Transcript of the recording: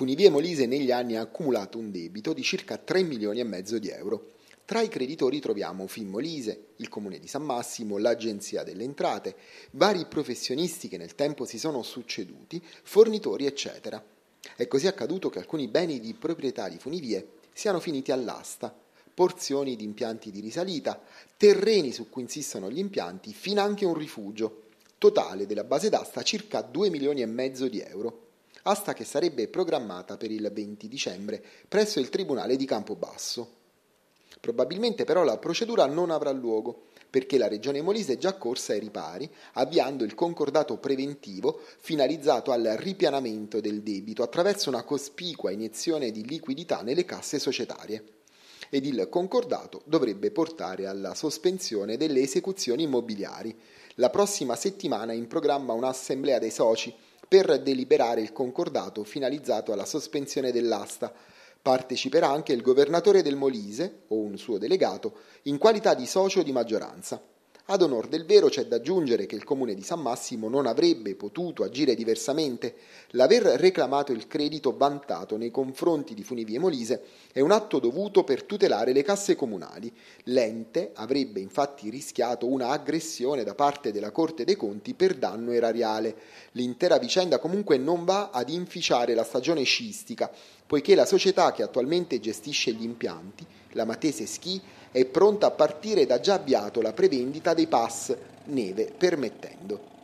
Funivie Molise negli anni ha accumulato un debito di circa 3 milioni e mezzo di euro. Tra i creditori troviamo Fin Molise, il comune di San Massimo, l'agenzia delle entrate, vari professionisti che nel tempo si sono succeduti, fornitori eccetera. È così accaduto che alcuni beni di proprietà di Funivie siano finiti all'asta, porzioni di impianti di risalita, terreni su cui insistono gli impianti, finanche un rifugio, totale della base d'asta circa 2 milioni e mezzo di euro asta che sarebbe programmata per il 20 dicembre presso il Tribunale di Campobasso. Probabilmente però la procedura non avrà luogo, perché la Regione Molise è già corsa ai ripari, avviando il concordato preventivo finalizzato al ripianamento del debito attraverso una cospicua iniezione di liquidità nelle casse societarie. Ed il concordato dovrebbe portare alla sospensione delle esecuzioni immobiliari. La prossima settimana è in programma un'assemblea dei soci per deliberare il concordato finalizzato alla sospensione dell'asta. Parteciperà anche il governatore del Molise, o un suo delegato, in qualità di socio di maggioranza. Ad onor del vero c'è da aggiungere che il comune di San Massimo non avrebbe potuto agire diversamente. L'aver reclamato il credito vantato nei confronti di Funivie Molise è un atto dovuto per tutelare le casse comunali. L'ente avrebbe infatti rischiato una aggressione da parte della Corte dei Conti per danno erariale. L'intera vicenda comunque non va ad inficiare la stagione scistica poiché la società che attualmente gestisce gli impianti, la Matese Ski, è pronta a partire ed ha già avviato la prevendita dei pass neve permettendo.